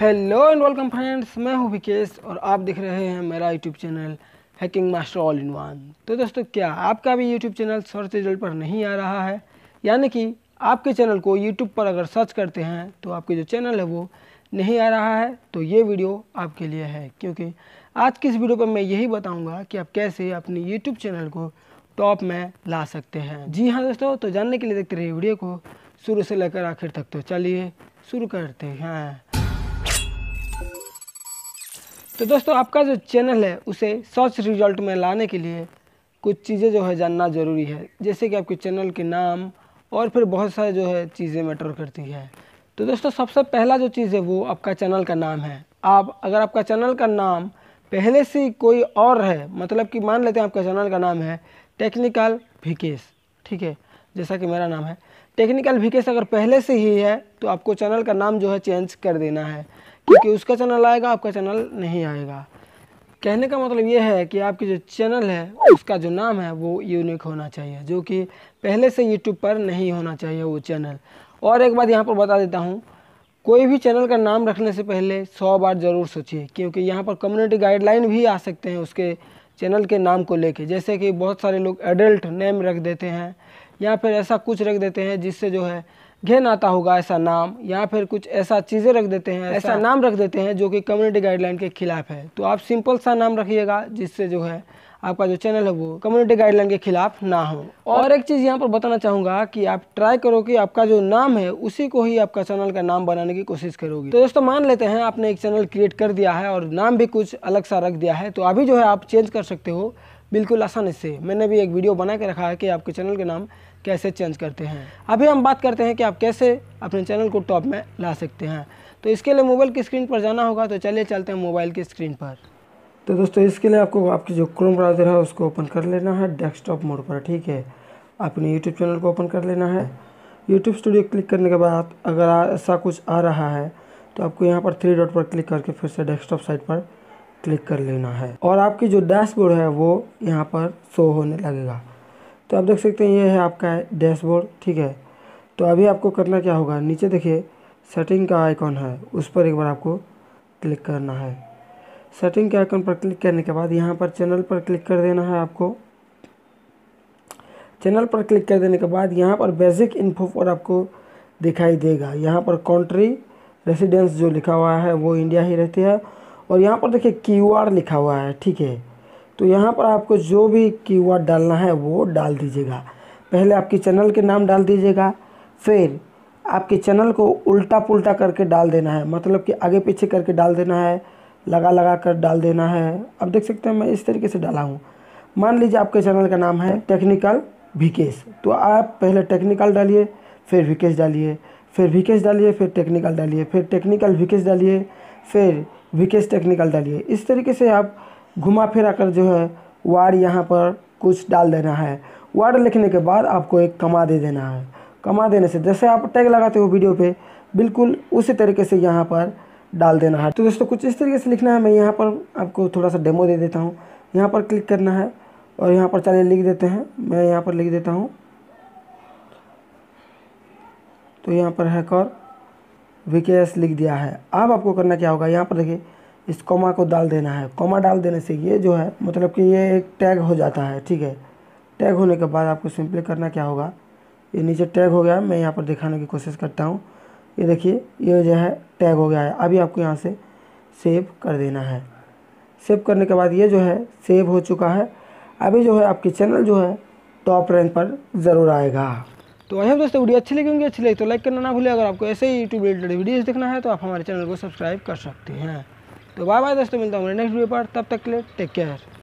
hello and welcome friends मैं हूं विकेश और आप देख रहे हैं मेरा YouTube channel hacking master all in one तो दोस्तों क्या आपका भी यूट्यूब चैनल सर्च रिजल्ट पर नहीं आ रहा है यानी कि आपके चैनल को यूट्यूब पर अगर सर्च करते हैं तो आपके जो चैनल है वो नहीं आ रहा है तो ये वीडियो आपके लिए है क्योंकि आज की इस वीडियो पर मैं यही बताऊँगा कि आप कैसे अपने यूट्यूब चैनल को टॉप में ला सकते हैं जी हाँ दोस्तों तो जानने के लिए देखते रहिए वीडियो को शुरू से लेकर आखिर तक तो चलिए शुरू करते हैं तो दोस्तों आपका जो चैनल है उसे सर्च रिजल्ट में लाने के लिए कुछ चीज़ें जो है जानना ज़रूरी है जैसे कि आपके चैनल के नाम और फिर बहुत सारे जो है चीज़ें मैटर करती है तो दोस्तों सबसे पहला जो चीज़ है वो आपका चैनल का नाम है आप अगर आपका चैनल का नाम पहले से कोई और है मतलब कि मान लेते हैं आपका चैनल का नाम है टेक्निकल भिकेश ठीक है जैसा कि मेरा नाम है टेक्निकल वीकेस अगर पहले से ही है तो आपको चैनल का नाम जो है चेंज कर देना है क्योंकि उसका चैनल आएगा आपका चैनल नहीं आएगा कहने का मतलब ये है कि आपकी जो चैनल है उसका जो नाम है वो यूनिक होना चाहिए जो कि पहले से यूट्यूब पर नहीं होना चाहिए वो चैनल और एक बात यहाँ पर बता देता हूँ कोई भी चैनल का नाम रखने से पहले सौ बार ज़रूर सोचिए क्योंकि यहाँ पर कम्युनिटी गाइडलाइन भी आ सकते हैं उसके चैनल के नाम को लेके जैसे कि बहुत सारे लोग एडल्ट नेम रख देते हैं या फिर ऐसा कुछ रख देते हैं जिससे जो है घे आता होगा ऐसा नाम या फिर कुछ ऐसा चीज़ें रख देते हैं ऐसा नाम रख देते हैं जो कि कम्युनिटी गाइडलाइन के खिलाफ है तो आप सिंपल सा नाम रखिएगा जिससे जो है आपका जो चैनल है वो कम्युनिटी गाइडलाइन के खिलाफ ना हो और, और एक चीज़ यहाँ पर बताना चाहूँगा कि आप ट्राई करो कि आपका जो नाम है उसी को ही आपका चैनल का नाम बनाने की कोशिश करोगे तो दोस्तों मान लेते हैं आपने एक चैनल क्रिएट कर दिया है और नाम भी कुछ अलग सा रख दिया है तो अभी जो है आप चेंज कर सकते हो बिल्कुल आसानी से मैंने भी एक वीडियो बना के रखा है कि आपके चैनल के नाम कैसे चेंज करते हैं अभी हम बात करते हैं कि आप कैसे अपने चैनल को टॉप में ला सकते हैं तो इसके लिए मोबाइल की स्क्रीन पर जाना होगा तो चलिए चलते हैं मोबाइल की स्क्रीन पर तो दोस्तों इसके लिए आपको आपकी जो क्रोम ब्राउज़र है उसको ओपन कर लेना है डेस्कटॉप मोड पर ठीक है अपने यूट्यूब चैनल को ओपन कर लेना है यूट्यूब स्टूडियो क्लिक करने के बाद अगर ऐसा कुछ आ रहा है तो आपको यहाँ पर थ्री डॉट पर क्लिक करके फिर से डेस्कटॉप साइट पर क्लिक कर लेना है और आपकी जो डैशबोर्ड है वो यहाँ पर शो होने लगेगा तो आप देख सकते हैं ये है आपका डैशबोर्ड ठीक है तो अभी आपको करना क्या होगा नीचे देखिए सेटिंग का आइकॉन है उस पर एक बार आपको क्लिक करना है सेटिंग के आइकॉन पर क्लिक करने के बाद यहाँ पर चैनल पर क्लिक कर देना है आपको चैनल पर क्लिक कर देने के बाद यहाँ पर बेसिक इन्फो पर आपको दिखाई देगा यहाँ पर कंट्री रेसिडेंस जो लिखा हुआ है वो इंडिया ही रहती है और यहाँ पर देखिए आर लिखा हुआ है ठीक है तो यहाँ पर आपको जो भी कीवर्ड डालना है वो डाल दीजिएगा पहले आपके चैनल के नाम डाल दीजिएगा फिर आपके चैनल को उल्टा पुल्टा करके डाल देना है मतलब कि आगे पीछे करके डाल देना है लगा लगा कर डाल देना है अब देख सकते हैं मैं इस तरीके से डाला हूँ मान लीजिए आपके चैनल का नाम है टेक्निकल विकेश तो आप पहले टेक्निकल डालिए फिर विकेश डालिए फिर विकेश डालिए फिर टेक्निकल डालिए फिर टेक्निकल विकेश डालिए फिर वीकेस्ट टेक्निकल डालिए इस तरीके से आप घुमा फिरा कर जो है वार्ड यहाँ पर कुछ डाल देना है वार्ड लिखने के बाद आपको एक कमा दे देना है कमा देने से जैसे आप टैग लगाते हो वीडियो पे बिल्कुल उसी तरीके से यहाँ पर डाल देना है तो दोस्तों कुछ इस तरीके से लिखना है मैं यहाँ पर आपको थोड़ा सा डेमो दे देता हूँ यहाँ पर क्लिक करना है और यहाँ पर चले लिख देते हैं मैं यहाँ पर लिख देता हूँ तो यहाँ पर है हैकर वी के एस लिख दिया है अब आपको करना क्या होगा यहाँ पर देखिए इस कॉमा को डाल देना है कॉमा डाल देने से ये जो है मतलब कि ये एक टैग हो जाता है ठीक है टैग होने के बाद आपको सिंपली करना क्या होगा ये नीचे टैग हो गया मैं यहाँ पर दिखाने की कोशिश करता हूँ ये देखिए ये जो है टैग हो गया है अभी आपको यहाँ से सेव कर देना है सेव करने के बाद ये जो है सेव हो चुका है अभी जो है आपके चैनल जो है टॉप रैंक पर ज़रूर आएगा तो आई होप दोस्तों वीडियो अच्छी लगी होंगी अच्छी लगी तो लाइक करना ना भूलें अगर आपको ऐसे ही यूट्यूब रिलेटेड वीडियोज़ देखना है तो आप हमारे चैनल को सब्सक्राइब कर सकते हैं तो बाय बाय दोस्तों मिलता हूँ नेक्स्ट वीडियो पर तब तक के लिए टेक केयर